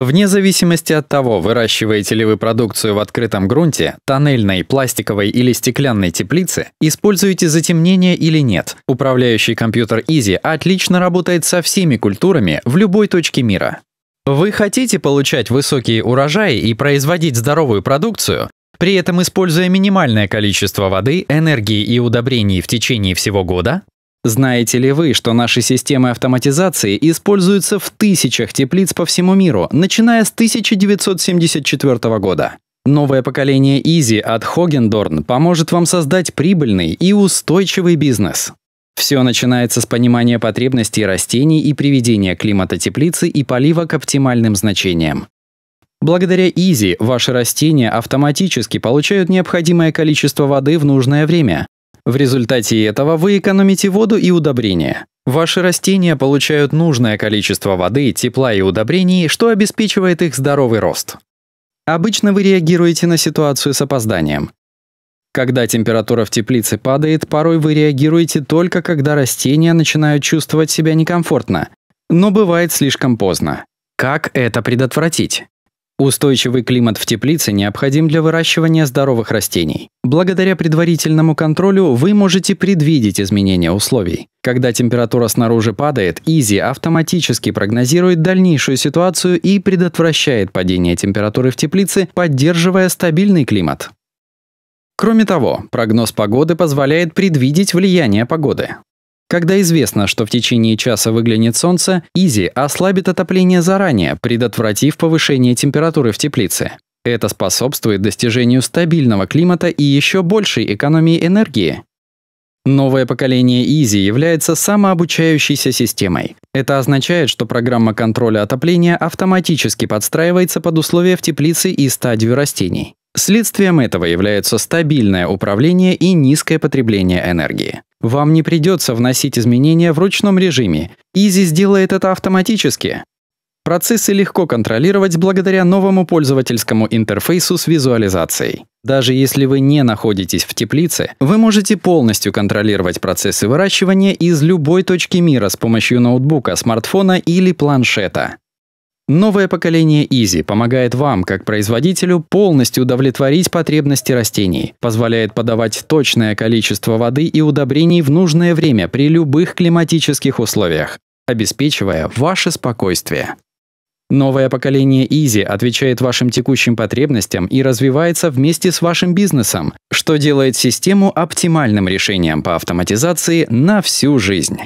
Вне зависимости от того, выращиваете ли вы продукцию в открытом грунте, тоннельной, пластиковой или стеклянной теплице, используете затемнение или нет, управляющий компьютер Easy отлично работает со всеми культурами в любой точке мира. Вы хотите получать высокие урожаи и производить здоровую продукцию, при этом используя минимальное количество воды, энергии и удобрений в течение всего года? Знаете ли вы, что наши системы автоматизации используются в тысячах теплиц по всему миру, начиная с 1974 года? Новое поколение Easy от Hogendorn поможет вам создать прибыльный и устойчивый бизнес. Все начинается с понимания потребностей растений и приведения климата теплицы и полива к оптимальным значениям. Благодаря Easy ваши растения автоматически получают необходимое количество воды в нужное время, в результате этого вы экономите воду и удобрения. Ваши растения получают нужное количество воды, тепла и удобрений, что обеспечивает их здоровый рост. Обычно вы реагируете на ситуацию с опозданием. Когда температура в теплице падает, порой вы реагируете только когда растения начинают чувствовать себя некомфортно. Но бывает слишком поздно. Как это предотвратить? Устойчивый климат в теплице необходим для выращивания здоровых растений. Благодаря предварительному контролю вы можете предвидеть изменения условий. Когда температура снаружи падает, Изи автоматически прогнозирует дальнейшую ситуацию и предотвращает падение температуры в теплице, поддерживая стабильный климат. Кроме того, прогноз погоды позволяет предвидеть влияние погоды. Когда известно, что в течение часа выглянет солнце, Изи ослабит отопление заранее, предотвратив повышение температуры в теплице. Это способствует достижению стабильного климата и еще большей экономии энергии. Новое поколение Easy является самообучающейся системой. Это означает, что программа контроля отопления автоматически подстраивается под условия в теплице и стадию растений. Следствием этого является стабильное управление и низкое потребление энергии. Вам не придется вносить изменения в ручном режиме. Изи сделает это автоматически. Процессы легко контролировать благодаря новому пользовательскому интерфейсу с визуализацией. Даже если вы не находитесь в теплице, вы можете полностью контролировать процессы выращивания из любой точки мира с помощью ноутбука, смартфона или планшета. Новое поколение Easy помогает вам, как производителю, полностью удовлетворить потребности растений, позволяет подавать точное количество воды и удобрений в нужное время при любых климатических условиях, обеспечивая ваше спокойствие. Новое поколение Easy отвечает вашим текущим потребностям и развивается вместе с вашим бизнесом, что делает систему оптимальным решением по автоматизации на всю жизнь.